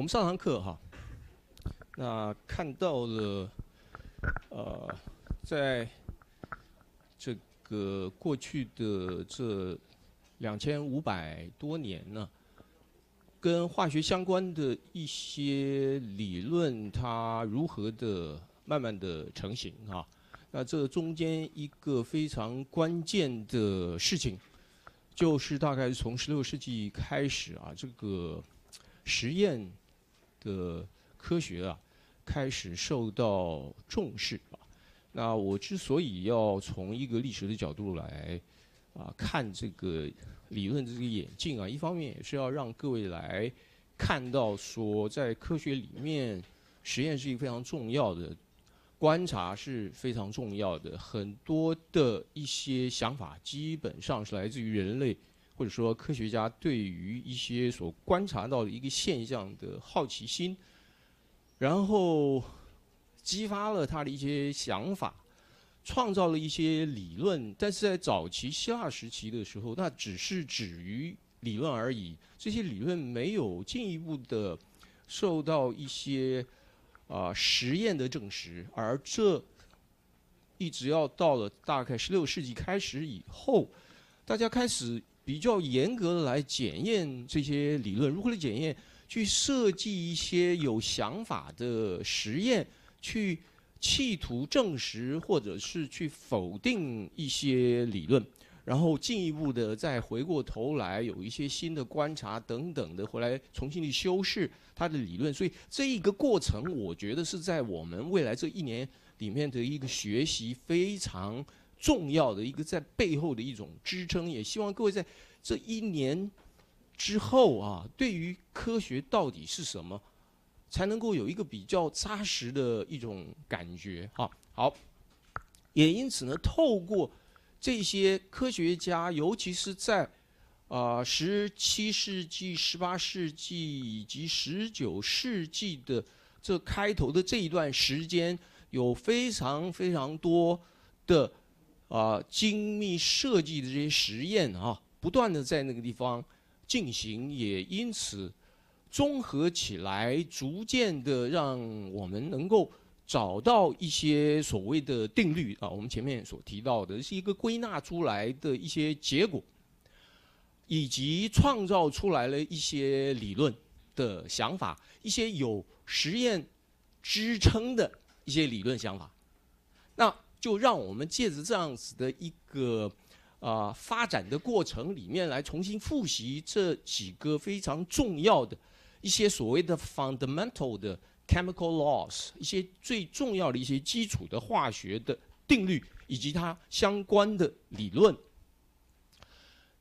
我们上堂课哈，那看到了，呃，在这个过去的这两千五百多年呢，跟化学相关的一些理论，它如何的慢慢的成型啊？那这中间一个非常关键的事情，就是大概从十六世纪开始啊，这个实验。的科学啊，开始受到重视啊。那我之所以要从一个历史的角度来啊看这个理论这个演进啊，一方面也是要让各位来看到说，在科学里面，实验是一个非常重要的，观察是非常重要的，很多的一些想法基本上是来自于人类。或者说，科学家对于一些所观察到的一个现象的好奇心，然后激发了他的一些想法，创造了一些理论。但是在早期希腊时期的时候，那只是止于理论而已。这些理论没有进一步的受到一些啊实验的证实，而这一直要到了大概十六世纪开始以后，大家开始。比较严格的来检验这些理论，如何来检验？去设计一些有想法的实验，去企图证实或者是去否定一些理论，然后进一步的再回过头来有一些新的观察等等的，回来重新去修饰它的理论。所以这一个过程，我觉得是在我们未来这一年里面的一个学习非常。重要的一个在背后的一种支撑，也希望各位在这一年之后啊，对于科学到底是什么，才能够有一个比较扎实的一种感觉啊。好，也因此呢，透过这些科学家，尤其是在啊十七世纪、十八世纪以及十九世纪的这开头的这一段时间，有非常非常多的。啊，精密设计的这些实验啊，不断的在那个地方进行，也因此综合起来，逐渐的让我们能够找到一些所谓的定律啊。我们前面所提到的是一个归纳出来的一些结果，以及创造出来了一些理论的想法，一些有实验支撑的一些理论想法。那。就让我们借着这样子的一个啊发展的过程里面来重新复习这几个非常重要的、一些所谓的 fundamental 的 chemical laws，一些最重要的一些基础的化学的定律以及它相关的理论。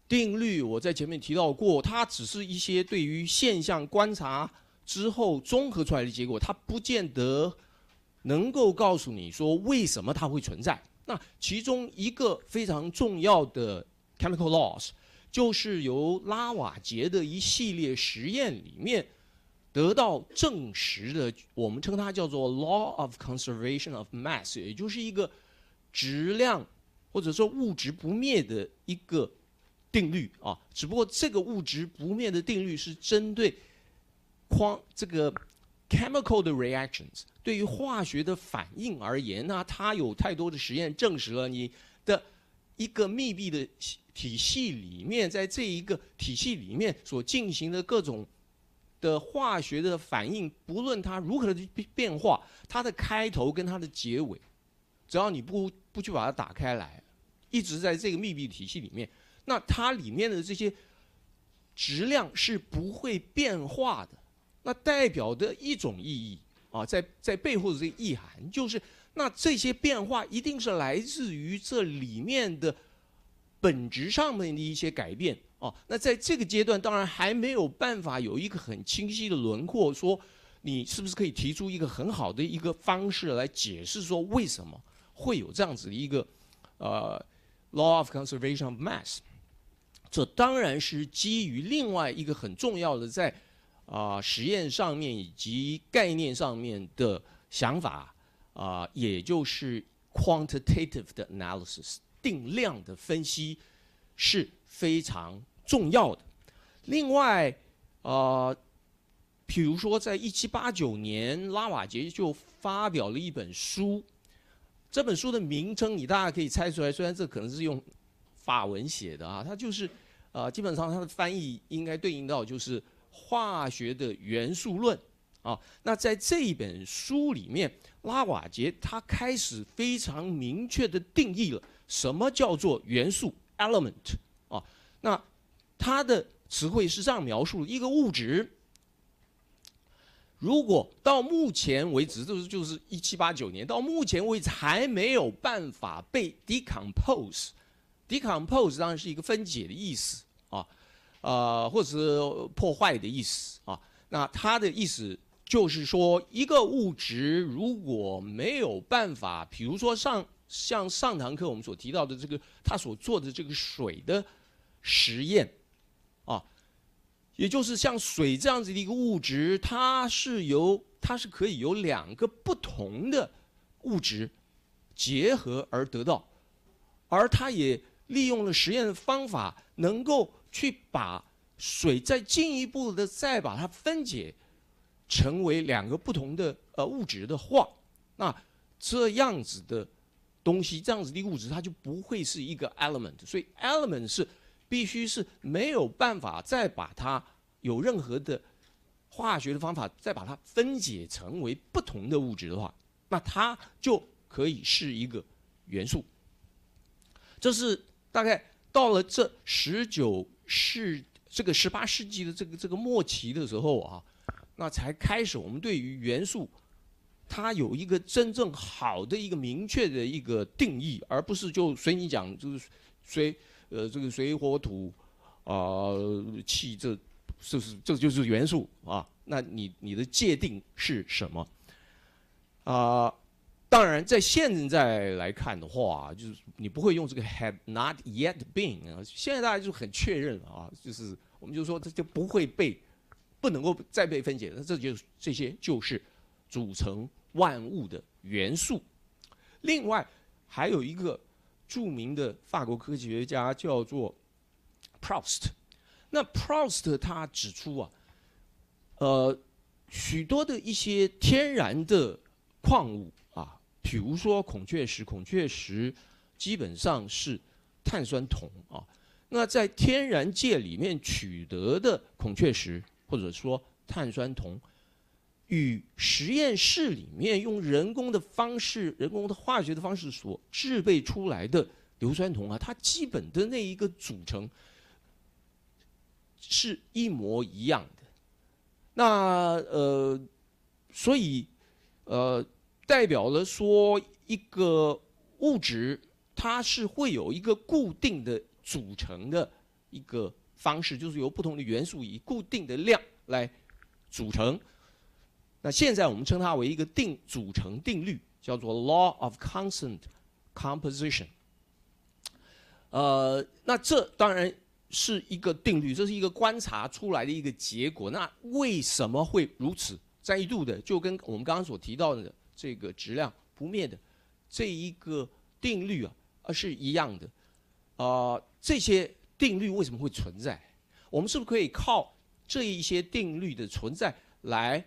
定律我在前面提到过，它只是一些对于现象观察之后综合出来的结果，它不见得。能够告诉你说为什么它会存在？那其中一个非常重要的 chemical laws，就是由拉瓦杰的一系列实验里面得到证实的。我们称它叫做 law of conservation of mass，也就是一个质量或者说物质不灭的一个定律啊。只不过这个物质不灭的定律是针对框这个。chemical 的 reactions 对于化学的反应而言呢，它有太多的实验证实了你的一个密闭的体系里面，在这一个体系里面所进行的各种的化学的反应，不论它如何的变变化，它的开头跟它的结尾，只要你不不去把它打开来，一直在这个密闭体系里面，那它里面的这些质量是不会变化的。那代表的一种意义啊，在在背后的这个意涵就是，那这些变化一定是来自于这里面的本质上面的一些改变啊。那在这个阶段，当然还没有办法有一个很清晰的轮廓，说你是不是可以提出一个很好的一个方式来解释说为什么会有这样子的一个呃 law of conservation of mass。这当然是基于另外一个很重要的在。啊，实验上面以及概念上面的想法啊，也就是 quantitative 的 analysis 定量的分析是非常重要的。另外啊，比如说在一七八九年，拉瓦杰就发表了一本书。这本书的名称你大家可以猜出来，虽然这可能是用法文写的啊，它就是啊，基本上它的翻译应该对应到就是。化学的元素论，啊，那在这一本书里面，拉瓦杰他开始非常明确的定义了什么叫做元素 element 啊，那他的词汇是这样描述：一个物质，如果到目前为止，就是就是一七八九年到目前为止还没有办法被 decompose，decompose 当然是一个分解的意思。呃，或者是破坏的意思啊。那他的意思就是说，一个物质如果没有办法，比如说上像上堂课我们所提到的这个他所做的这个水的实验啊，也就是像水这样子的一个物质，它是由它是可以由两个不同的物质结合而得到，而他也利用了实验方法能够。去把水再进一步的再把它分解，成为两个不同的呃物质的话，那这样子的东西，这样子的物质，它就不会是一个 element。所以 element 是必须是没有办法再把它有任何的化学的方法再把它分解成为不同的物质的话，那它就可以是一个元素。这是大概到了这十九。是这个十八世纪的这个这个末期的时候啊，那才开始我们对于元素，它有一个真正好的一个明确的一个定义，而不是就随你讲就是随呃这个水火土啊气这就是这就是元素啊，那你你的界定是什么啊？当然，在现在来看的话，就是你不会用这个 had not yet been 啊。现在大家就很确认啊，就是我们就说这就不会被，不能够再被分解。那这就这些就是组成万物的元素。另外，还有一个著名的法国科学家叫做 Proust。那 Proust 他指出啊，呃，许多的一些天然的矿物。比如说孔雀石，孔雀石基本上是碳酸铜啊。那在天然界里面取得的孔雀石，或者说碳酸铜，与实验室里面用人工的方式、人工的化学的方式所制备出来的硫酸铜啊，它基本的那一个组成是一模一样的。那呃，所以呃。代表了说，一个物质它是会有一个固定的组成的一个方式，就是由不同的元素以固定的量来组成。那现在我们称它为一个定组成定律，叫做 Law of Constant Composition。呃，那这当然是一个定律，这是一个观察出来的一个结果。那为什么会如此？再度的，就跟我们刚刚所提到的。这个质量不灭的这一个定律啊，而是一样的啊。这些定律为什么会存在？我们是不是可以靠这一些定律的存在来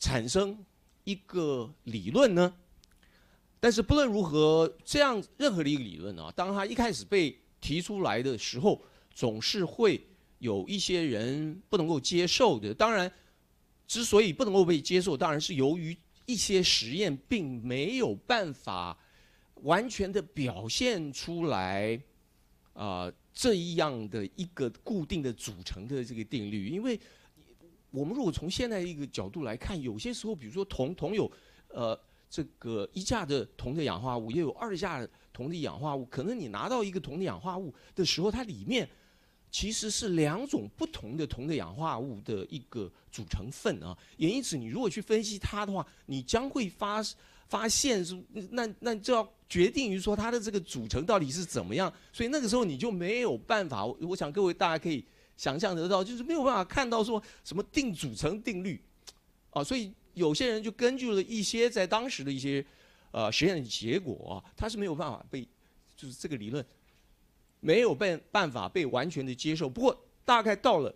产生一个理论呢？但是不论如何，这样任何的一个理论啊，当它一开始被提出来的时候，总是会有一些人不能够接受的。当然，之所以不能够被接受，当然是由于。一些实验并没有办法完全的表现出来啊这一样的一个固定的组成的这个定律，因为我们如果从现在一个角度来看，有些时候，比如说铜，铜有呃这个一价的铜的氧化物，也有二价铜的氧化物，可能你拿到一个铜的氧化物的时候，它里面。其实是两种不同的铜的氧化物的一个组成分啊，也因此你如果去分析它的话，你将会发发现是那那就要决定于说它的这个组成到底是怎么样，所以那个时候你就没有办法，我想各位大家可以想象得到，就是没有办法看到说什么定组成定律，啊，所以有些人就根据了一些在当时的一些呃实验的结果，啊，他是没有办法被就是这个理论。没有办办法被完全的接受，不过大概到了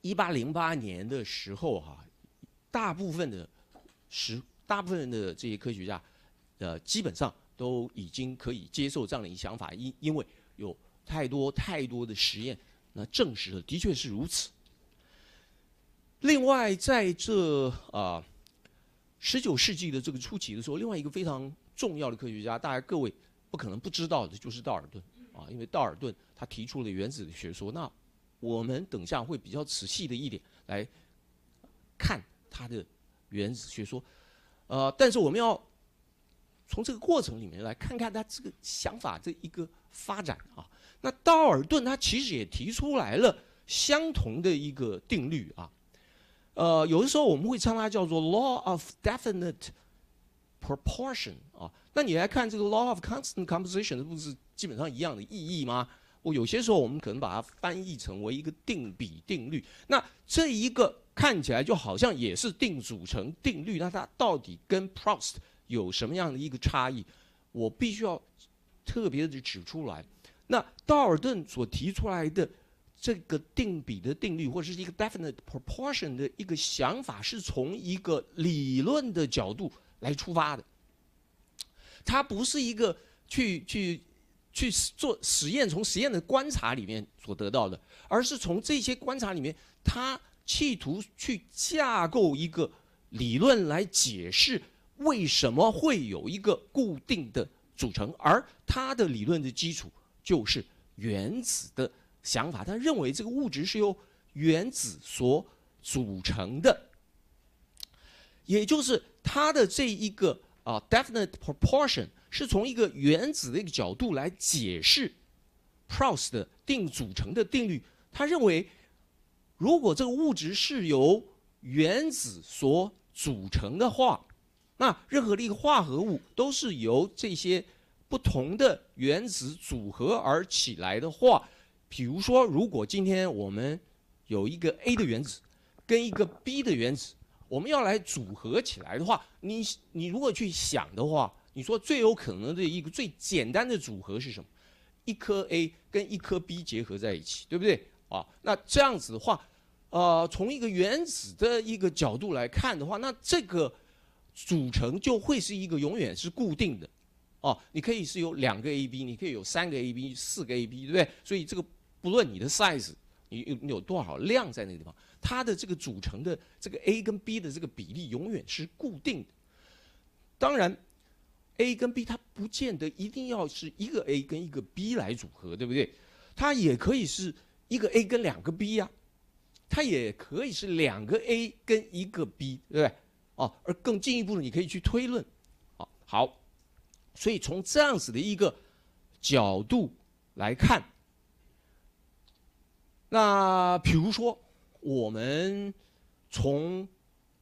一八零八年的时候，哈，大部分的时大部分的这些科学家，呃，基本上都已经可以接受这样的一想法，因因为有太多太多的实验，那证实了的确是如此。另外，在这啊，十九世纪的这个初期的时候，另外一个非常重要的科学家，大家各位不可能不知道的，就是道尔顿。因为道尔顿他提出了原子学说，那我们等下会比较仔细的一点来看他的原子学说，呃，但是我们要从这个过程里面来看看他这个想法这一个发展啊。那道尔顿他其实也提出来了相同的一个定律啊，呃，有的时候我们会称它叫做 Law of definite。proportion 啊，那你来看这个 law of constant composition，这不是基本上一样的意义吗？我有些时候我们可能把它翻译成为一个定比定律。那这一个看起来就好像也是定组成定律，那它到底跟 prost 有什么样的一个差异？我必须要特别的指出来。那道尔顿所提出来的这个定比的定律，或者是一个 definite proportion 的一个想法，是从一个理论的角度。来出发的，它不是一个去去去做实验，从实验的观察里面所得到的，而是从这些观察里面，他企图去架构一个理论来解释为什么会有一个固定的组成，而他的理论的基础就是原子的想法。他认为这个物质是由原子所组成的，也就是。他的这一个啊 definite proportion 是从一个原子的一个角度来解释 Proust 的定组成的定律。他认为，如果这个物质是由原子所组成的话，那任何的一个化合物都是由这些不同的原子组合而起来的话，比如说，如果今天我们有一个 A 的原子跟一个 B 的原子。我们要来组合起来的话，你你如果去想的话，你说最有可能的一个最简单的组合是什么？一颗 A 跟一颗 B 结合在一起，对不对？啊，那这样子的话，呃，从一个原子的一个角度来看的话，那这个组成就会是一个永远是固定的，哦，你可以是有两个 AB，你可以有三个 AB，四个 AB，对不对？所以这个不论你的 size，你有你有多少量在那个地方。它的这个组成的这个 A 跟 B 的这个比例永远是固定的。当然，A 跟 B 它不见得一定要是一个 A 跟一个 B 来组合，对不对？它也可以是一个 A 跟两个 B 呀，它也可以是两个 A 跟一个 B，对不对？啊，而更进一步的，你可以去推论。啊，好，所以从这样子的一个角度来看，那比如说。我们从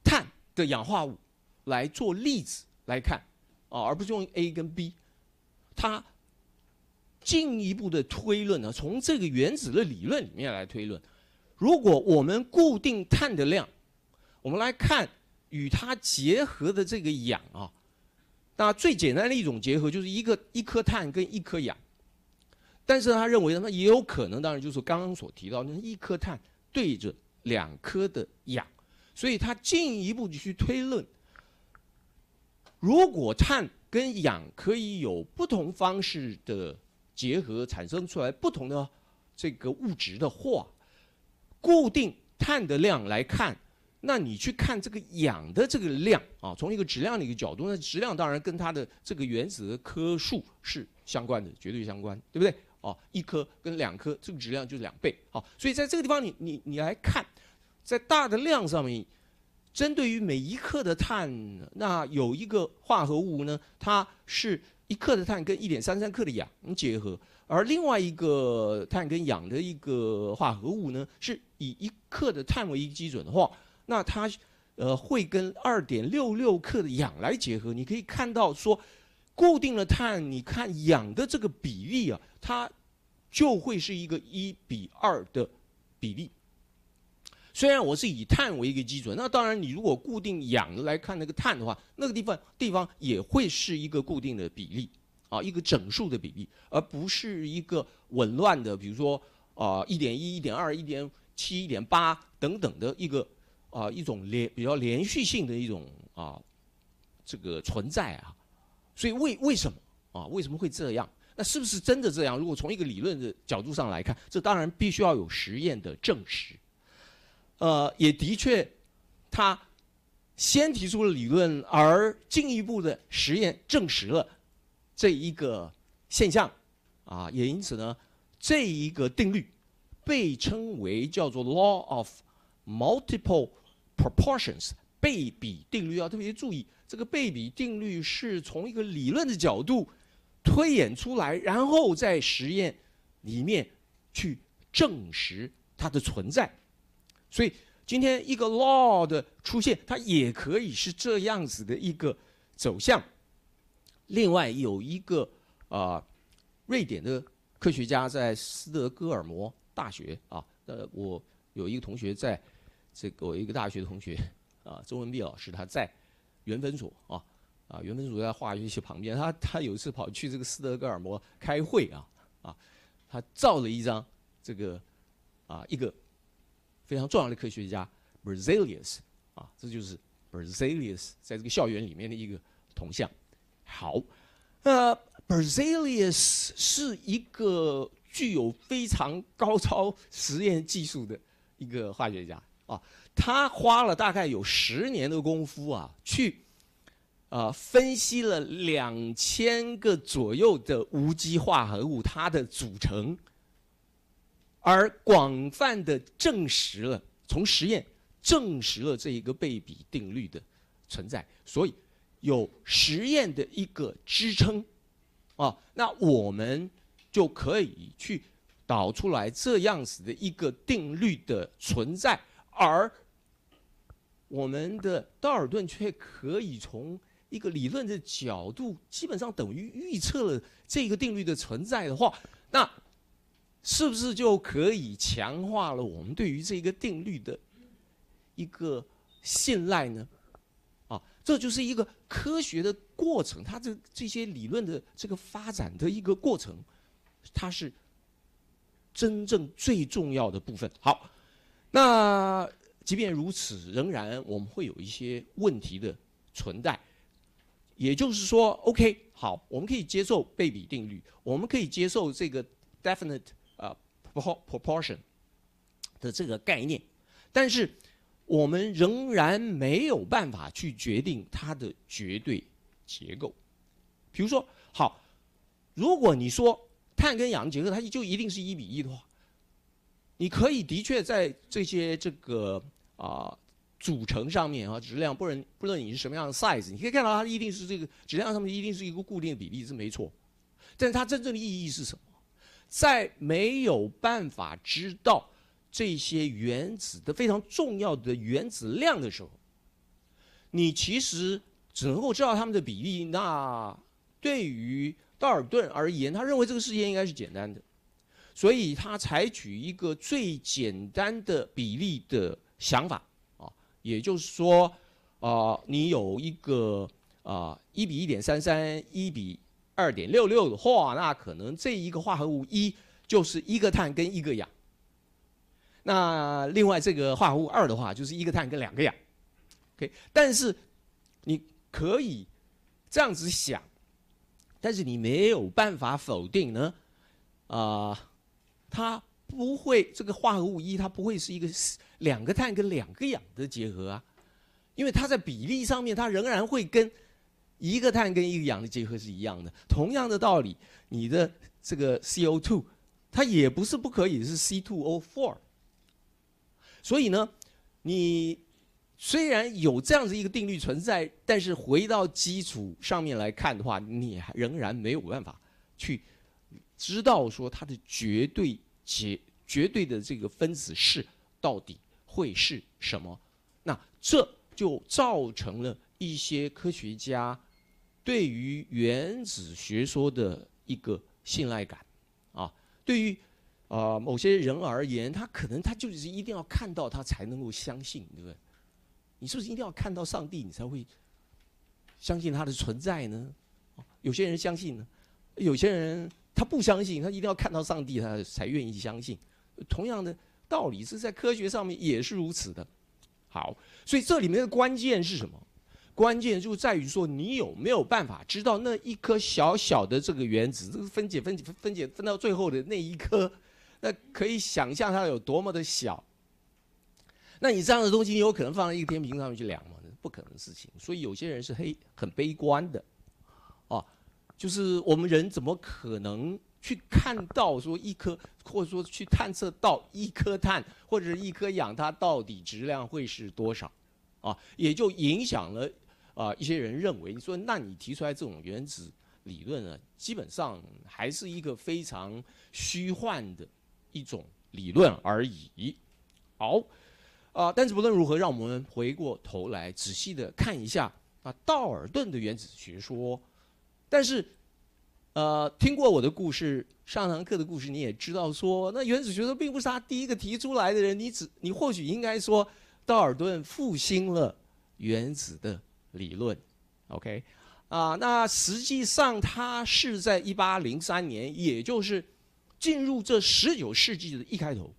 碳的氧化物来做例子来看啊，而不是用 A 跟 B。它进一步的推论呢，从这个原子的理论里面来推论。如果我们固定碳的量，我们来看与它结合的这个氧啊，那最简单的一种结合就是一个一颗碳跟一颗氧。但是他认为呢，也有可能，当然就是刚刚所提到，那一颗碳对着。两颗的氧，所以他进一步去推论：，如果碳跟氧可以有不同方式的结合，产生出来不同的这个物质的话，固定碳的量来看，那你去看这个氧的这个量啊，从一个质量的一个角度，那质量当然跟它的这个原子的颗数是相关的，绝对相关，对不对？哦，一颗跟两颗，这个质量就是两倍。好，所以在这个地方，你你你来看。在大的量上面，针对于每一克的碳，那有一个化合物呢，它是一克的碳跟一点三三克的氧结合；而另外一个碳跟氧的一个化合物呢，是以一克的碳为一基准的话，那它呃会跟二点六六克的氧来结合。你可以看到说，固定的碳，你看氧的这个比例啊，它就会是一个一比二的比例。虽然我是以碳为一个基准，那当然你如果固定氧来看那个碳的话，那个地方地方也会是一个固定的比例，啊，一个整数的比例，而不是一个紊乱的，比如说啊，一点一、一点二、一点七、一点八等等的一个啊一种连比较连续性的一种啊这个存在啊，所以为为什么啊为什么会这样？那是不是真的这样？如果从一个理论的角度上来看，这当然必须要有实验的证实。呃，也的确，他先提出了理论，而进一步的实验证实了这一个现象，啊，也因此呢，这一个定律被称为叫做 Law of Multiple Proportions 倍比定律。要特别注意，这个倍比定律是从一个理论的角度推演出来，然后在实验里面去证实它的存在。所以今天一个 law 的出现，它也可以是这样子的一个走向。另外有一个啊，瑞典的科学家在斯德哥尔摩大学啊，呃，我有一个同学在，这个我一个大学同学啊，周文碧老师他在原分组啊，啊，原分组在化学系旁边，他他有一次跑去这个斯德哥尔摩开会啊啊，他照了一张这个啊一个。非常重要的科学家，Berzelius 啊，这就是 Berzelius 在这个校园里面的一个铜像。好，那 Berzelius 是一个具有非常高超实验技术的一个化学家啊，他花了大概有十年的功夫啊，去啊分析了两千个左右的无机化合物它的组成。而广泛的证实了，从实验证实了这一个贝比定律的存在，所以有实验的一个支撑啊，那我们就可以去导出来这样子的一个定律的存在。而我们的道尔顿却可以从一个理论的角度，基本上等于预测了这个定律的存在的话，那。是不是就可以强化了我们对于这个定律的一个信赖呢？啊，这就是一个科学的过程，它这这些理论的这个发展的一个过程，它是真正最重要的部分。好，那即便如此，仍然我们会有一些问题的存在。也就是说，OK，好，我们可以接受贝比定律，我们可以接受这个 definite。proportion 的这个概念，但是我们仍然没有办法去决定它的绝对结构。比如说，好，如果你说碳跟氧结合，它就一定是一比一的话，你可以的确在这些这个啊组成上面啊质量不能不论你是什么样的 size，你可以看到它一定是这个质量上面一定是一个固定的比例是没错，但是它真正的意义是什么？在没有办法知道这些原子的非常重要的原子量的时候，你其实只能够知道它们的比例。那对于道尔顿而言，他认为这个世界应该是简单的，所以他采取一个最简单的比例的想法啊，也就是说，啊，你有一个啊，一比一点三三，一比。二点六六，话，那可能这一个化合物一就是一个碳跟一个氧。那另外这个化合物二的话，就是一个碳跟两个氧。OK，但是你可以这样子想，但是你没有办法否定呢，啊，它不会这个化合物一它不会是一个两个碳跟两个氧的结合啊，因为它在比例上面它仍然会跟。一个碳跟一个氧的结合是一样的，同样的道理，你的这个 CO2，它也不是不可以是 C2O4。所以呢，你虽然有这样子一个定律存在，但是回到基础上面来看的话，你仍然没有办法去知道说它的绝对结绝对的这个分子式到底会是什么。那这就造成了一些科学家。对于原子学说的一个信赖感，啊，对于啊某些人而言，他可能他就是一定要看到他才能够相信，对不对？你是不是一定要看到上帝你才会相信他的存在呢？有些人相信呢，有些人他不相信，他一定要看到上帝他才愿意相信。同样的道理是在科学上面也是如此的。好，所以这里面的关键是什么？关键就在于说，你有没有办法知道那一颗小小的这个原子，这个分解、分解、分解、分到最后的那一颗，那可以想象它有多么的小。那你这样的东西有可能放在一个天平上面去量吗？不可能的事情。所以有些人是黑，很悲观的，啊，就是我们人怎么可能去看到说一颗，或者说去探测到一颗碳或者一颗氧，它到底质量会是多少？啊，也就影响了。啊，一些人认为，你说，那你提出来这种原子理论呢，基本上还是一个非常虚幻的一种理论而已，好，啊，但是不论如何，让我们回过头来仔细的看一下啊，道尔顿的原子学说。但是，呃，听过我的故事，上堂课的故事，你也知道说，那原子学说并不是他第一个提出来的人，你只，你或许应该说，道尔顿复兴了原子的。理论，OK，啊，那实际上他是在一八零三年，也就是进入这十九世纪的一开头，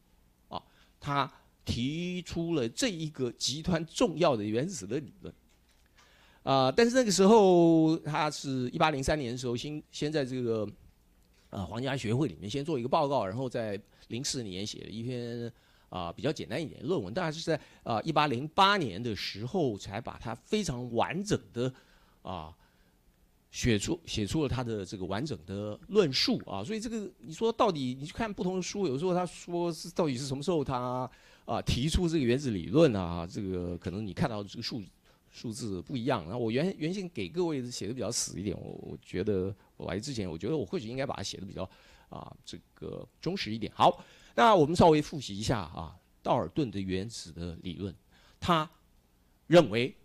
啊，他提出了这一个极端重要的原子的理论，啊，但是那个时候他是一八零三年的时候，先先在这个啊皇家学会里面先做一个报告，然后在零四年写了一篇。啊，比较简单一点论文，当然是在啊，一八零八年的时候才把它非常完整的啊写出写出了它的这个完整的论述啊，所以这个你说到底，你去看不同的书，有时候他说是到底是什么时候他啊提出这个原子理论啊，这个可能你看到这个数数字不一样。那我原原先给各位写的比较死一点，我我觉得。我之前我觉得我或许应该把它写的比较啊这个忠实一点。好，那我们稍微复习一下啊，道尔顿的原子的理论，他认为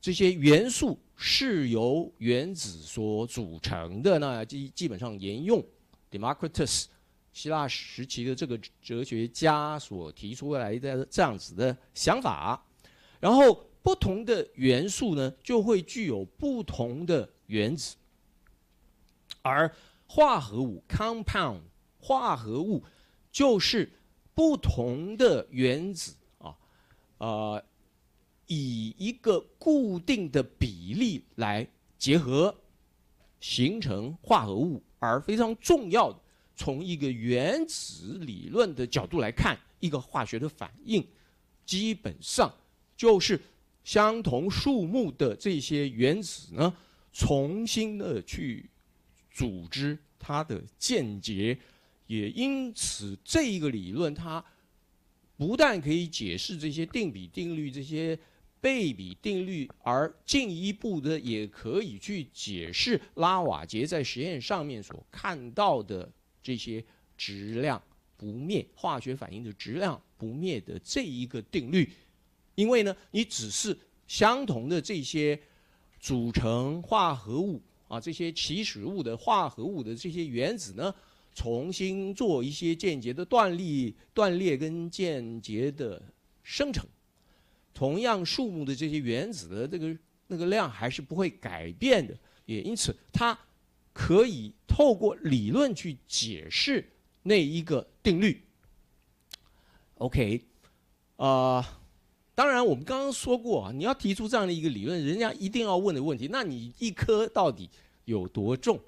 这些元素是由原子所组成的呢，基基本上沿用 Democritus 希腊时期的这个哲学家所提出来的这样子的想法，然后不同的元素呢就会具有不同的原子。而化合物 （compound） 化合物就是不同的原子啊，呃，以一个固定的比例来结合，形成化合物。而非常重要的，从一个原子理论的角度来看，一个化学的反应基本上就是相同数目的这些原子呢，重新的去。组织它的间接，也因此，这一个理论它不但可以解释这些定比定律、这些倍比定律，而进一步的也可以去解释拉瓦杰在实验上面所看到的这些质量不灭、化学反应的质量不灭的这一个定律。因为呢，你只是相同的这些组成化合物。啊，这些起始物的化合物的这些原子呢，重新做一些间接的断裂、断裂跟间接的生成，同样数目的这些原子的这个那个量还是不会改变的，也因此它可以透过理论去解释那一个定律。OK，啊。当然，我们刚刚说过啊，你要提出这样的一个理论，人家一定要问的问题，那你一颗到底有多重？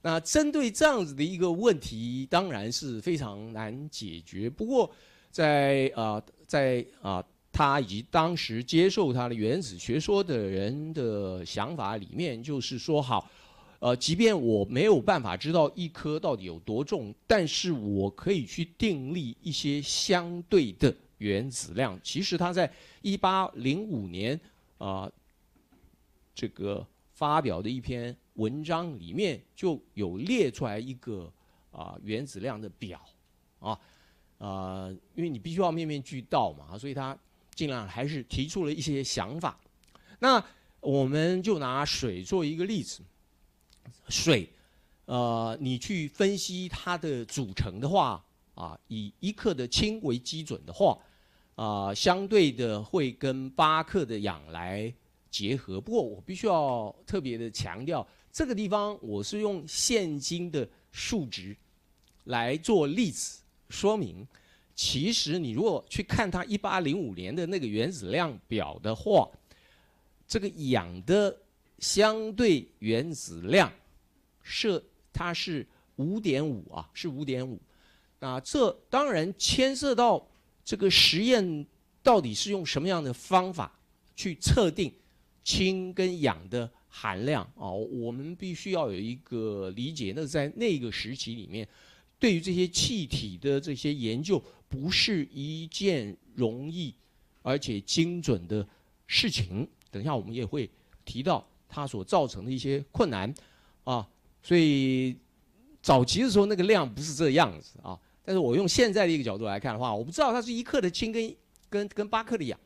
那针对这样子的一个问题，当然是非常难解决。不过，在啊，在啊，他以及当时接受他的原子学说的人的想法里面，就是说好，呃，即便我没有办法知道一颗到底有多重，但是我可以去订立一些相对的。原子量其实他在一八零五年啊，这个发表的一篇文章里面就有列出来一个啊原子量的表啊，呃，因为你必须要面面俱到嘛，所以他尽量还是提出了一些想法。那我们就拿水做一个例子，水，呃，你去分析它的组成的话，啊，以一克的氢为基准的话。啊，相对的会跟巴克的氧来结合。不过我必须要特别的强调，这个地方我是用现今的数值来做例子说明。其实你如果去看他一八零五年的那个原子量表的话，这个氧的相对原子量是它是五点五啊，是五点五。那这当然牵涉到。这个实验到底是用什么样的方法去测定氢跟氧的含量啊？我们必须要有一个理解。那在那个时期里面，对于这些气体的这些研究不是一件容易而且精准的事情。等一下我们也会提到它所造成的一些困难啊。所以早期的时候那个量不是这样子啊。但是我用现在的一个角度来看的话，我不知道它是一克的氢跟跟跟八克的氧，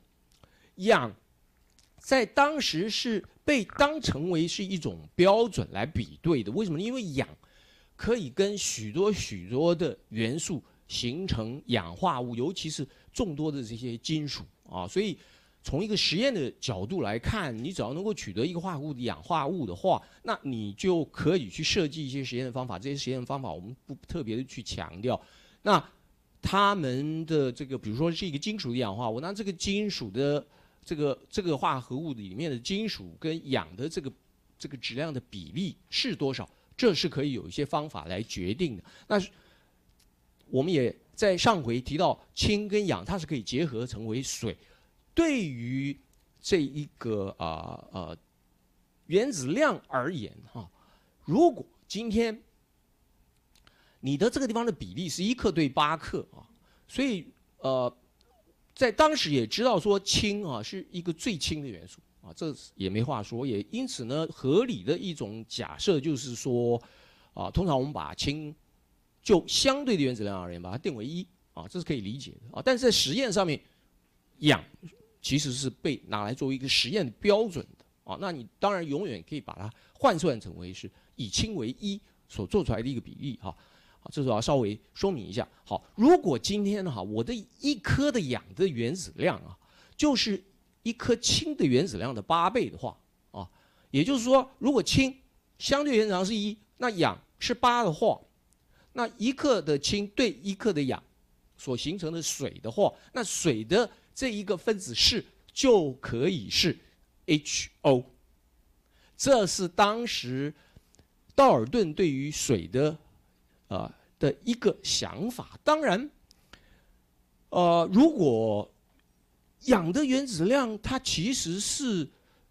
氧，在当时是被当成为是一种标准来比对的。为什么？因为氧可以跟许多许多的元素形成氧化物，尤其是众多的这些金属啊。所以从一个实验的角度来看，你只要能够取得一个化合物的氧化物的话，那你就可以去设计一些实验的方法。这些实验方法我们不特别的去强调。那它们的这个，比如说是一个金属的氧化，我拿这个金属的这个这个化合物里面的金属跟氧的这个这个质量的比例是多少，这是可以有一些方法来决定的。那我们也在上回提到氢跟氧，它是可以结合成为水。对于这一个啊呃原子量而言哈，如果今天。你的这个地方的比例是一克对八克啊，所以呃，在当时也知道说氢啊是一个最轻的元素啊，这也没话说。也因此呢，合理的一种假设就是说，啊，通常我们把氢就相对的原子量而言把它定为一啊，这是可以理解的啊。但是在实验上面，氧其实是被拿来作为一个实验标准的啊。那你当然永远可以把它换算成为是以氢为一所做出来的一个比例哈。这时候要稍微说明一下，好，如果今天呢，哈，我的一颗的氧的原子量啊，就是一颗氢的原子量的八倍的话，啊，也就是说，如果氢相对原子量是一，那氧是八的话，那一克的氢对一克的氧所形成的水的话，那水的这一个分子式就可以是 H O，这是当时道尔顿对于水的，啊。的一个想法，当然，呃，如果氧的原子量它其实是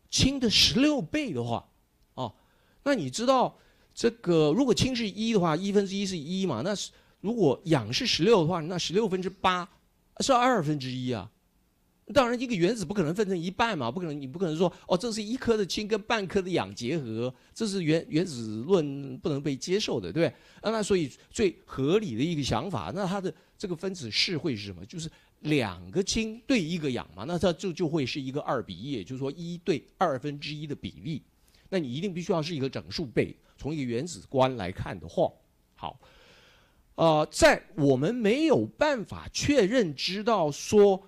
氢的十六倍的话，哦，那你知道这个如果氢是一的话，一分之一是一嘛？那是如果氧是十六的话，那十六分之八是二分之一啊。当然，一个原子不可能分成一半嘛，不可能，你不可能说哦，这是一颗的氢跟半颗的氧结合，这是原原子论不能被接受的，对不对？那所以最合理的一个想法，那它的这个分子式会是什么？就是两个氢对一个氧嘛，那它就就会是一个二比一，也就是说一对二分之一的比例。那你一定必须要是一个整数倍。从一个原子观来看的话，好，呃，在我们没有办法确认知道说。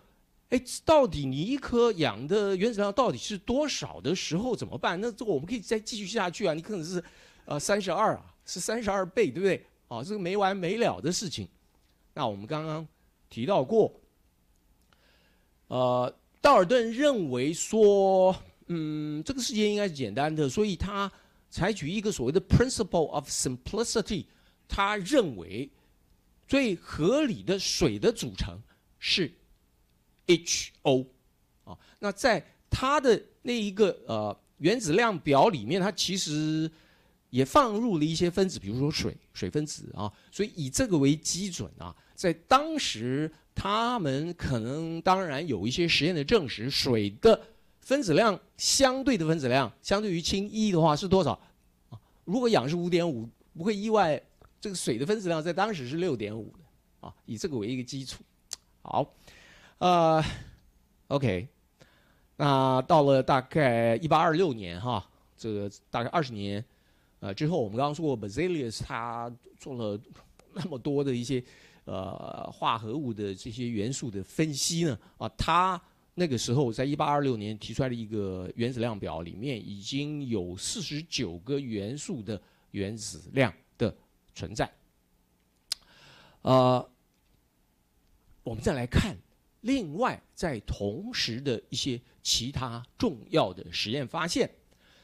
哎，到底你一颗氧的原子量到底是多少的时候怎么办？那这个我们可以再继续下去啊！你可能是，呃，三十二啊，是三十二倍，对不对？啊，这个没完没了的事情。那我们刚刚提到过，呃，道尔顿认为说，嗯，这个世界应该是简单的，所以他采取一个所谓的 principle of simplicity，他认为最合理的水的组成是。H O，啊，那在它的那一个呃原子量表里面，它其实也放入了一些分子，比如说水、水分子啊。所以以这个为基准啊，在当时他们可能当然有一些实验的证实，水的分子量相对的分子量相对于氢一的话是多少？啊，如果氧是五点五，不会意外，这个水的分子量在当时是六点五的啊。以这个为一个基础，好。呃，OK，那到了大概一八二六年哈，这个大概二十年，呃之后，我们刚刚说过 b a s i l i u s 他做了那么多的一些呃化合物的这些元素的分析呢，啊，他那个时候在一八二六年提出来的一个原子量表里面，已经有四十九个元素的原子量的存在。呃，我们再来看。另外，在同时的一些其他重要的实验发现，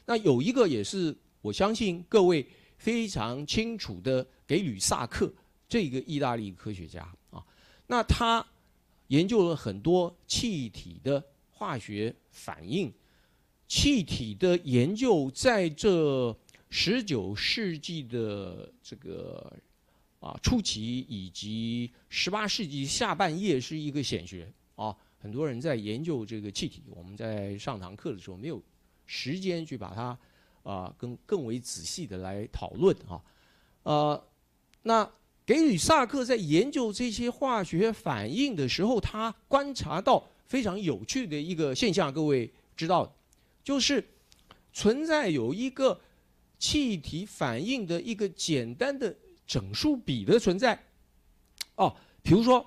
那有一个也是我相信各位非常清楚的，给吕萨克这个意大利科学家啊，那他研究了很多气体的化学反应，气体的研究在这十九世纪的这个。啊，初期以及十八世纪下半叶是一个显学啊，很多人在研究这个气体。我们在上堂课的时候没有时间去把它啊，更更为仔细的来讨论啊，呃，那给予萨克在研究这些化学反应的时候，他观察到非常有趣的一个现象，各位知道，就是存在有一个气体反应的一个简单的。整数比的存在，哦，比如说，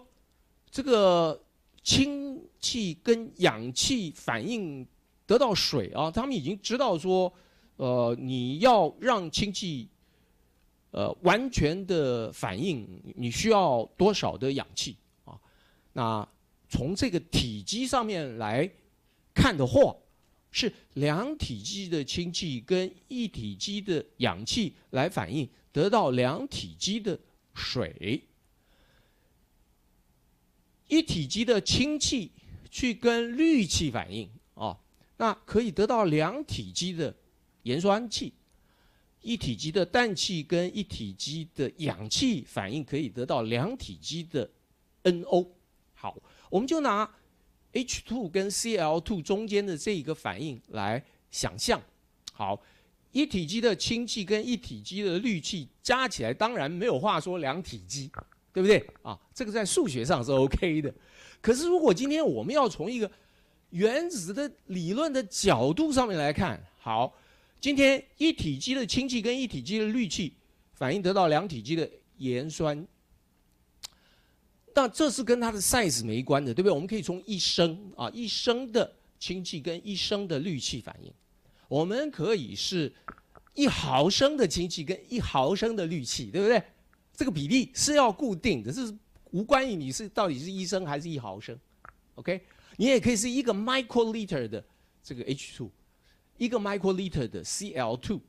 这个氢气跟氧气反应得到水啊，他们已经知道说，呃，你要让氢气，呃，完全的反应，你需要多少的氧气啊？那从这个体积上面来看的话。是两体积的氢气跟一体积的氧气来反应，得到两体积的水。一体积的氢气去跟氯气反应啊，那可以得到两体积的盐酸气。一体积的氮气跟一体积的氧气反应，可以得到两体积的 NO。好，我们就拿。h two 跟 c l two 中间的这一个反应来想象，好，一体积的氢气跟一体积的氯气加起来，当然没有话说，两体积，对不对啊？这个在数学上是 OK 的。可是如果今天我们要从一个原子的理论的角度上面来看，好，今天一体积的氢气跟一体积的氯气反应得到两体积的盐酸。那这是跟它的 size 没关的，对不对？我们可以从一升啊，一升的氢气跟一升的氯气反应，我们可以是一毫升的氢气跟一毫升的氯气，对不对？这个比例是要固定的，这是无关于你是到底是一升还是一毫升，OK？你也可以是一个 microliter 的这个 H2，一个 microliter 的 Cl2。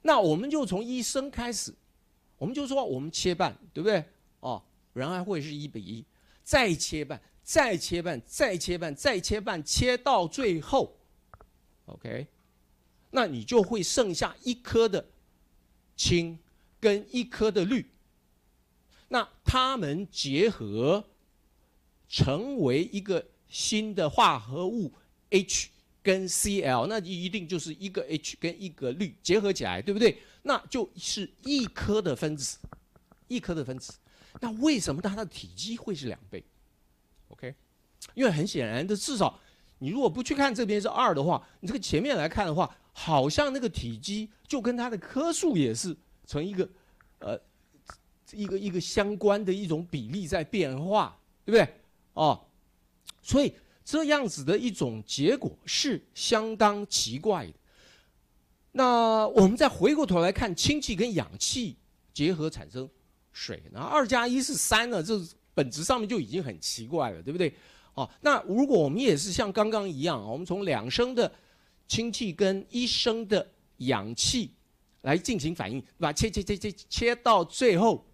那我们就从一升开始，我们就说我们切半，对不对？哦，然后会是一比一，再切半，再切半，再切半，再切半，切到最后，OK，那你就会剩下一颗的氢跟一颗的氯，那它们结合成为一个新的化合物 H 跟 Cl，那就一定就是一个 H 跟一个氯结合起来，对不对？那就是一颗的分子，一颗的分子。那为什么它的体积会是两倍？OK，因为很显然，这至少你如果不去看这边是二的话，你这个前面来看的话，好像那个体积就跟它的棵数也是成一个呃一个一个相关的一种比例在变化，对不对？哦，所以这样子的一种结果是相当奇怪的。那我们再回过头来看氢气跟氧气结合产生。水那二加一是三呢，这本质上面就已经很奇怪了，对不对？哦，那如果我们也是像刚刚一样，我们从两升的氢气跟一升的氧气来进行反应，把切切切切切到最后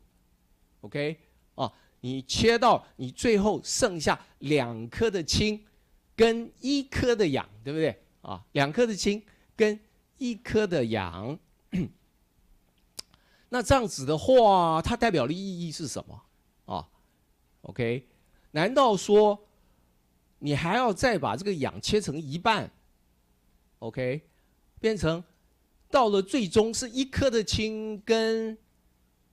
，OK？哦，你切到你最后剩下两颗的氢跟一颗的氧，对不对？啊，两颗的氢跟一颗的氧。那这样子的话，它代表的意义是什么？啊，OK？难道说你还要再把这个氧切成一半？OK？变成到了最终是一颗的氢跟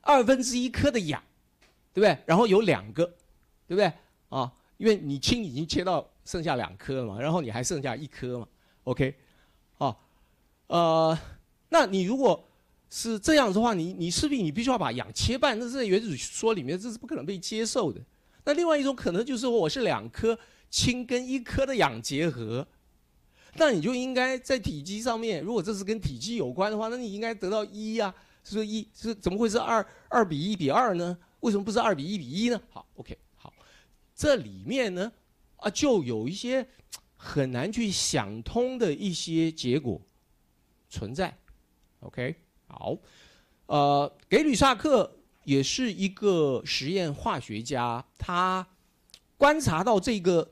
二分之一颗的氧，对不对？然后有两个，对不对？啊，因为你氢已经切到剩下两颗了嘛，然后你还剩下一颗嘛，OK？啊，呃，那你如果是这样子的话，你你势必你必须要把氧切半。那在原子说里面，这是不可能被接受的。那另外一种可能就是，我是两颗氢跟一颗的氧结合，那你就应该在体积上面，如果这是跟体积有关的话，那你应该得到一啊，是说一，是怎么会是二二比一比二呢？为什么不是二比一比一呢？好，OK，好，这里面呢，啊，就有一些很难去想通的一些结果存在，OK。好，呃，给吕萨克也是一个实验化学家，他观察到这个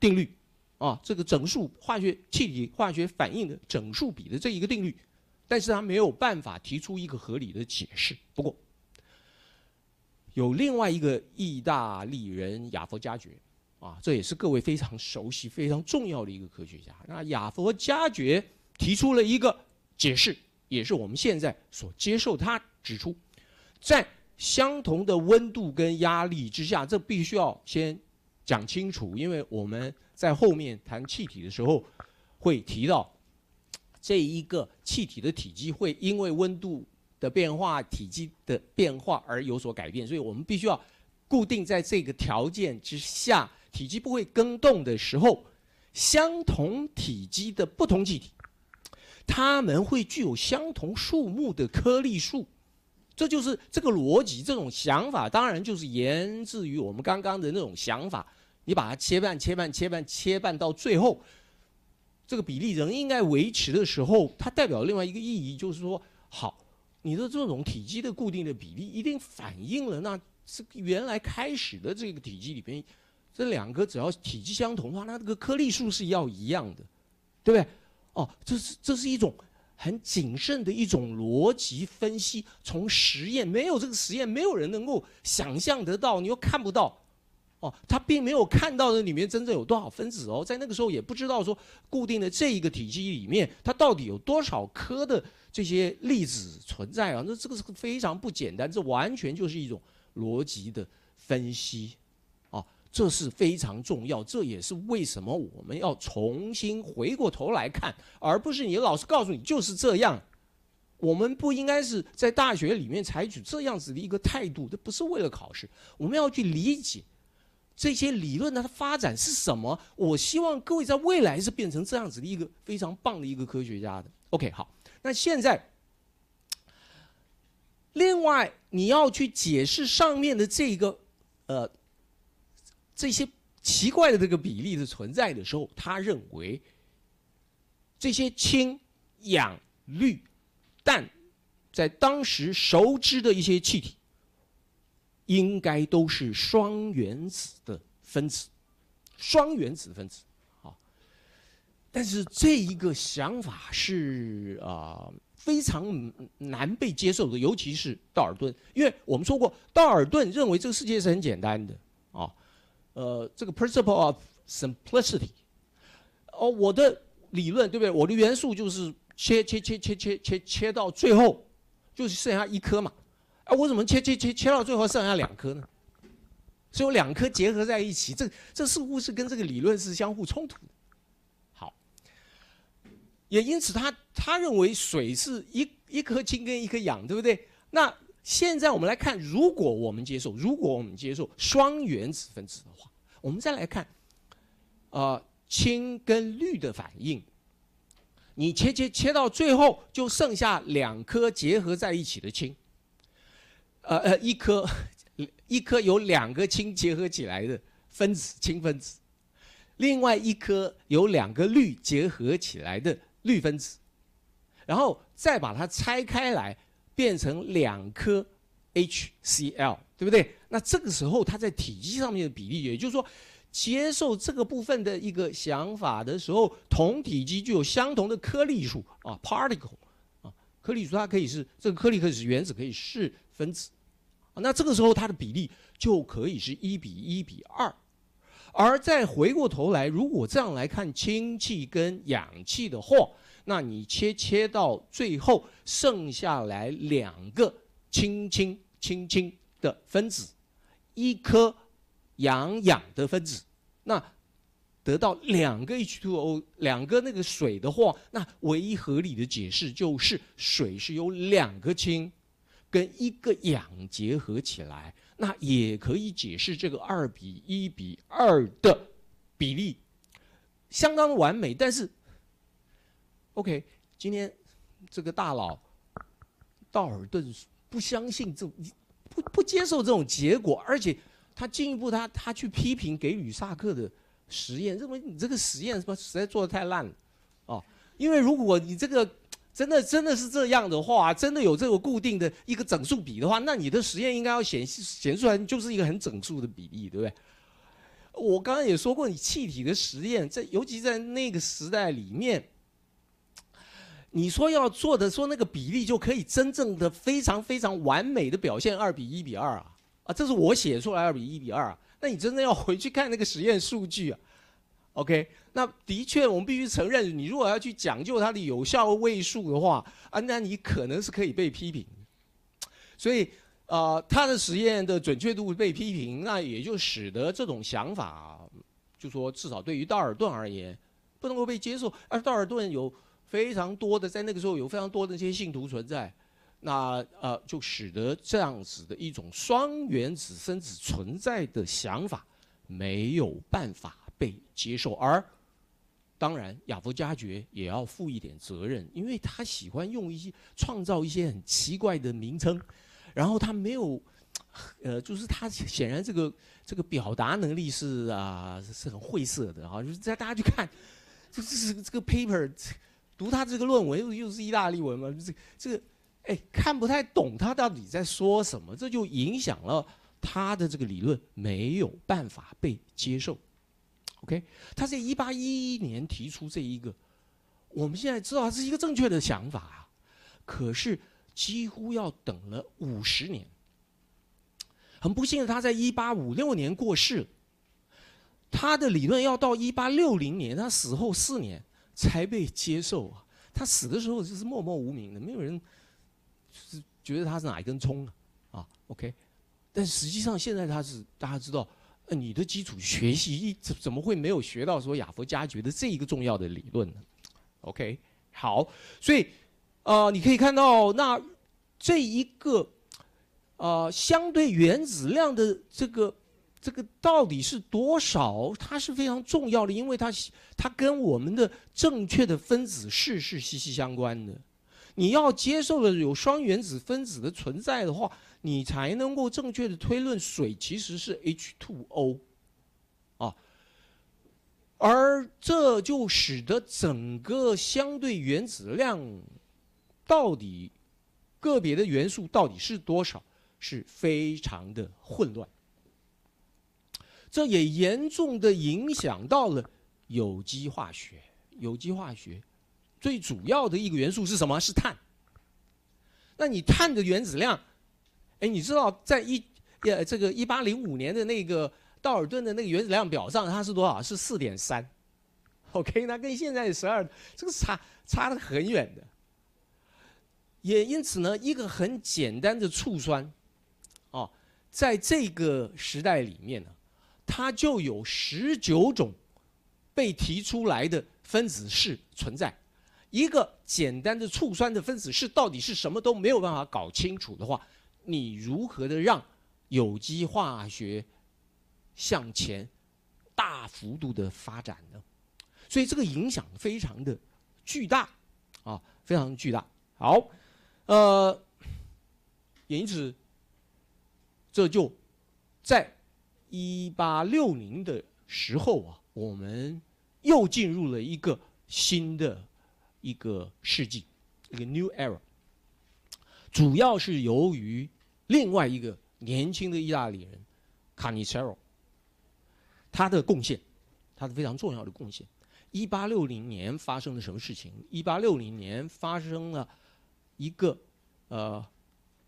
定律啊，这个整数化学气体化学反应的整数比的这一个定律，但是他没有办法提出一个合理的解释。不过，有另外一个意大利人亚佛加爵啊，这也是各位非常熟悉、非常重要的一个科学家。那亚佛加爵提出了一个解释。也是我们现在所接受。他指出，在相同的温度跟压力之下，这必须要先讲清楚，因为我们在后面谈气体的时候会提到，这一个气体的体积会因为温度的变化、体积的变化而有所改变，所以我们必须要固定在这个条件之下，体积不会更动的时候，相同体积的不同气体。他们会具有相同数目的颗粒数，这就是这个逻辑，这种想法当然就是源自于我们刚刚的那种想法。你把它切半、切半、切半、切半到最后，这个比例仍应该维持的时候，它代表另外一个意义，就是说，好，你的这种体积的固定的比例一定反映了那是原来开始的这个体积里边，这两个只要体积相同的话，那这个颗粒数是要一样的，对不对？哦，这是这是一种很谨慎的一种逻辑分析。从实验没有这个实验，没有人能够想象得到，你又看不到。哦，他并没有看到的里面真正有多少分子哦，在那个时候也不知道说固定的这一个体积里面，它到底有多少颗的这些粒子存在啊？那这个是非常不简单，这完全就是一种逻辑的分析。这是非常重要，这也是为什么我们要重新回过头来看，而不是你老师告诉你就是这样。我们不应该是在大学里面采取这样子的一个态度，这不是为了考试，我们要去理解这些理论的它发展是什么。我希望各位在未来是变成这样子的一个非常棒的一个科学家的。OK，好，那现在另外你要去解释上面的这个呃。这些奇怪的这个比例的存在的时候，他认为这些氢、氧、氯、氮，在当时熟知的一些气体，应该都是双原子的分子，双原子分子啊。但是这一个想法是啊非常难被接受的，尤其是道尔顿，因为我们说过，道尔顿认为这个世界是很简单的啊。呃，这个 principle of simplicity，哦，我的理论对不对？我的元素就是切切切切切切切，到最后就是剩下一颗嘛。哎，我怎么切切切切到最后剩下两颗呢？只有两颗结合在一起，这这似乎是跟这个理论是相互冲突的。好，也因此他他认为水是一一颗氢跟一颗氧，对不对？那现在我们来看，如果我们接受，如果我们接受双原子分子的话，我们再来看，呃，氢跟氯的反应，你切切切到最后就剩下两颗结合在一起的氢，呃呃，一颗一颗有两个氢结合起来的分子氢分子，另外一颗有两个氯结合起来的氯分子，然后再把它拆开来。变成两颗 HCl，对不对？那这个时候它在体积上面的比例，也就是说，接受这个部分的一个想法的时候，同体积具有相同的颗粒数啊，particle 啊，颗粒数它可以是这个颗粒可以是原子，可以是分子，啊，那这个时候它的比例就可以是一比一比二。而再回过头来，如果这样来看氢气跟氧气的话，那你切切到最后剩下来两个氢氢氢氢的分子，一颗氧氧的分子，那得到两个 H2O 两个那个水的话，那唯一合理的解释就是水是由两个氢跟一个氧结合起来。那也可以解释这个二比一比二的比例，相当完美。但是，OK，今天这个大佬道尔顿不相信这种不不接受这种结果，而且他进一步他他去批评给吕萨克的实验，认为你这个实验什么实在做的太烂了，哦，因为如果你这个。真的真的是这样的话，真的有这个固定的一个整数比的话，那你的实验应该要显显出来就是一个很整数的比例，对不对？我刚刚也说过，你气体的实验，在尤其在那个时代里面，你说要做的说那个比例就可以真正的非常非常完美的表现二比一比二啊啊！这是我写出来二比一比二啊，那你真的要回去看那个实验数据啊？OK，那的确，我们必须承认，你如果要去讲究它的有效位数的话，啊，那你可能是可以被批评。所以，呃，他的实验的准确度被批评，那也就使得这种想法，就说至少对于道尔顿而言，不能够被接受。而道尔顿有非常多的在那个时候有非常多的一些信徒存在，那呃，就使得这样子的一种双原子分子存在的想法没有办法。被接受，而当然，亚伯加爵也要负一点责任，因为他喜欢用一些创造一些很奇怪的名称，然后他没有，呃，就是他显然这个这个表达能力是啊是很晦涩的啊，就是在大家去看，这是这个 paper，读他这个论文又又是意大利文嘛，这这个，哎，看不太懂他到底在说什么，这就影响了他的这个理论没有办法被接受。OK，他在一八一一年提出这一个，我们现在知道他是一个正确的想法啊，可是几乎要等了五十年。很不幸的，他在一八五六年过世，他的理论要到一八六零年，他死后四年才被接受啊。他死的时候就是默默无名的，没有人是觉得他是哪一根葱啊，啊 OK，但实际上现在他是大家知道。你的基础学习怎怎么会没有学到说亚佛加觉得这一个重要的理论呢？OK，好，所以呃，你可以看到那这一个啊相对原子量的这个这个到底是多少，它是非常重要的，因为它它跟我们的正确的分子式是息息相关的。你要接受了有双原子分子的存在的话，你才能够正确的推论水其实是 H2O 啊，而这就使得整个相对原子量到底个别的元素到底是多少是非常的混乱，这也严重的影响到了有机化学，有机化学。最主要的一个元素是什么？是碳。那你碳的原子量，哎，你知道在一呃这个一八零五年的那个道尔顿的那个原子量表上，它是多少？是四点三。OK，那跟现在的十二，这个差差的很远的。也因此呢，一个很简单的醋酸，哦，在这个时代里面呢，它就有十九种被提出来的分子式存在。一个简单的醋酸的分子式到底是什么都没有办法搞清楚的话，你如何的让有机化学向前大幅度的发展呢？所以这个影响非常的巨大啊，非常巨大。好，呃，因此，这就在1860的时候啊，我们又进入了一个新的。一个世纪，一个 new era，主要是由于另外一个年轻的意大利人卡尼塞罗他的贡献，他的非常重要的贡献。一八六零年发生了什么事情？一八六零年发生了一个呃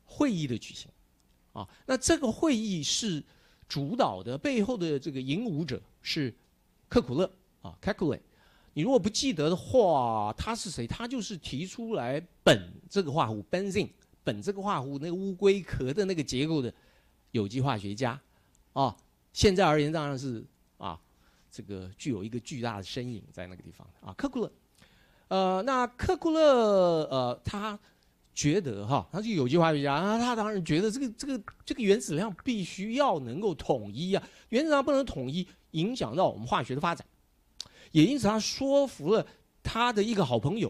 会议的举行，啊，那这个会议是主导的背后的这个引舞者是克苦勒啊，卡 l e 你如果不记得的话，他是谁？他就是提出来苯这个化合物，benzene，苯这个化合物，那个乌龟壳的那个结构的有机化学家，啊，现在而言当然是啊，这个具有一个巨大的身影在那个地方啊，克库勒，呃，那克库勒呃，他觉得哈，他是有机化学家啊，他当然觉得这个这个这个原子量必须要能够统一啊，原子量不能统一，影响到我们化学的发展。也因此，他说服了他的一个好朋友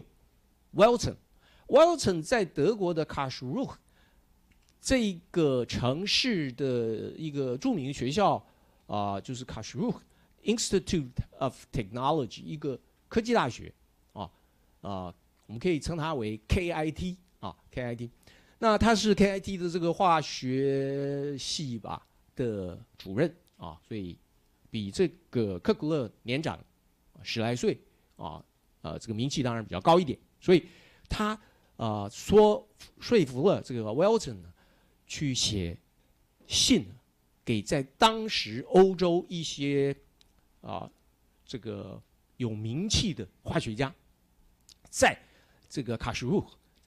w e l t o n w e l t o n 在德国的 k a s h r 什鲁克，这个城市的一个著名学校啊，就是 k a s h r 什鲁克 Institute of Technology，一个科技大学啊啊，我们可以称它为 KIT 啊，KIT。那他是 KIT 的这个化学系吧的主任啊，所以比这个克格勒年长。十来岁，啊，呃，这个名气当然比较高一点，所以他啊说说服了这个 Wilton，去写信给在当时欧洲一些啊这个有名气的化学家，在这个卡什鲁，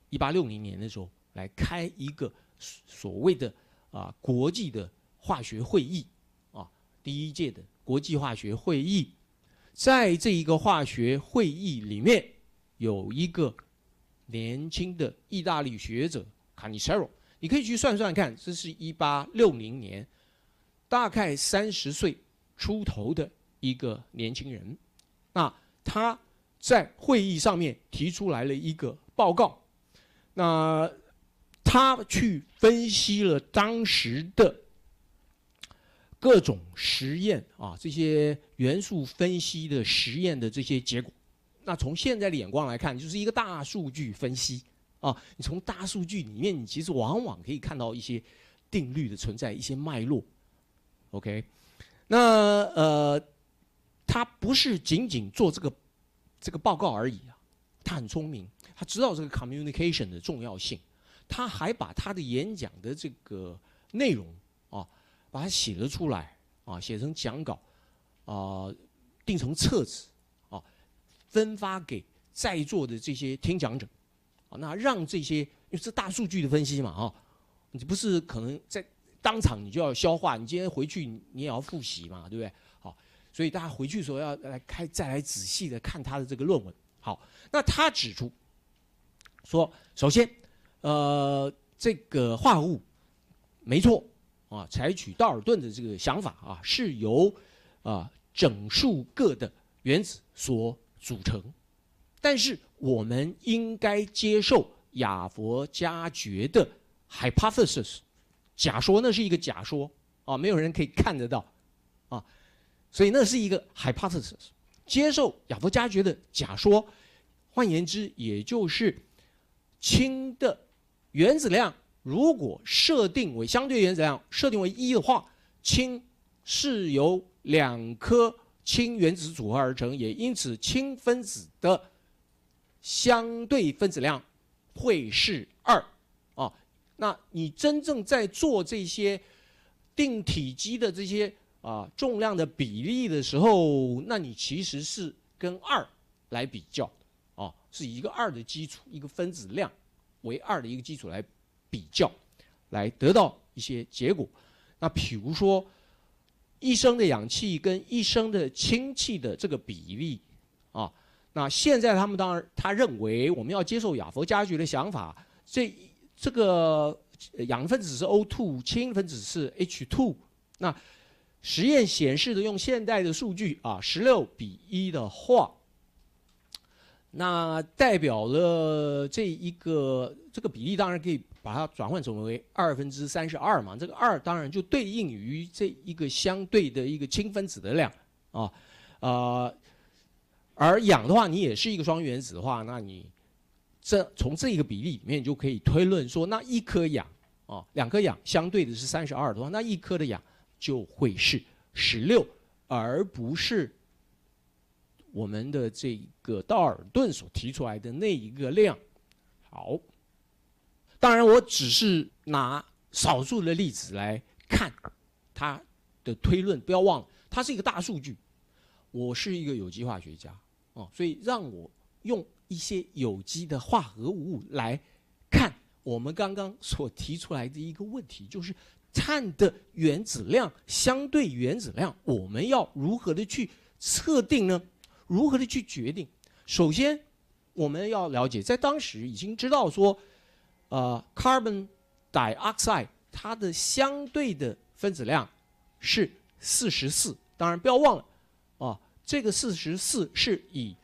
一八六零年的时候来开一个所谓的啊国际的化学会议啊第一届的国际化学会议。在这一个化学会议里面，有一个年轻的意大利学者卡尼塞罗，你可以去算算看，这是一八六零年，大概三十岁出头的一个年轻人。那他在会议上面提出来了一个报告，那他去分析了当时的。各种实验啊，这些元素分析的实验的这些结果，那从现在的眼光来看，就是一个大数据分析啊。你从大数据里面，你其实往往可以看到一些定律的存在，一些脉络。OK，那呃，他不是仅仅做这个这个报告而已啊，他很聪明，他知道这个 communication 的重要性，他还把他的演讲的这个内容。把它写了出来，啊，写成讲稿，啊，定成册子，啊，分发给在座的这些听讲者，啊，那让这些因为这大数据的分析嘛，啊，你不是可能在当场你就要消化，你今天回去你你也要复习嘛，对不对？好，所以大家回去时候要来开再来仔细的看他的这个论文。好，那他指出说，首先，呃，这个化合物没错。啊，采取道尔顿的这个想法啊，是由啊整数个的原子所组成，但是我们应该接受亚佛加爵的 hypothesis 假说，那是一个假说啊，没有人可以看得到啊，所以那是一个 hypothesis，接受亚佛加爵的假说，换言之，也就是氢的原子量。如果设定为相对原子量设定为一的话，氢是由两颗氢原子组合而成，也因此氢分子的相对分子量会是二啊。那你真正在做这些定体积的这些啊重量的比例的时候，那你其实是跟二来比较啊，是一个二的基础，一个分子量为二的一个基础来。比较，来得到一些结果。那比如说，一升的氧气跟一升的氢气的这个比例啊，那现在他们当然他认为我们要接受雅佛加爵的想法。这这个氧分子是 O two，氢分子是 H two。那实验显示的用现代的数据啊，十六比一的话，那代表了这一个这个比例，当然可以。把它转换成为二分之三十二嘛，这个二当然就对应于这一个相对的一个氢分子的量啊，呃，而氧的话，你也是一个双原子的话，那你这从这一个比例里面，就可以推论说，那一颗氧啊，两颗氧相对的是三十二的话，那一颗的氧就会是十六，而不是我们的这个道尔顿所提出来的那一个量，好。当然，我只是拿少数的例子来看他的推论，不要忘，了，它是一个大数据。我是一个有机化学家，哦，所以让我用一些有机的化合物来看我们刚刚所提出来的一个问题，就是碳的原子量相对原子量，我们要如何的去测定呢？如何的去决定？首先，我们要了解，在当时已经知道说。呃，carbon dioxide 它的相对的分子量是四十四。当然不要忘了，啊，这个四十四是以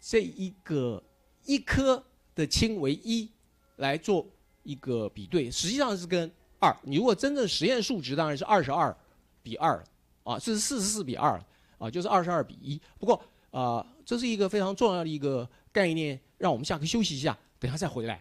这一个一颗的氢为一来做一个比对，实际上是跟二。你如果真正实验数值，当然是二十二比二，啊，这是四十四比二，啊，就是二十二比一。不过啊，这是一个非常重要的一个概念，让我们下课休息一下，等下再回来。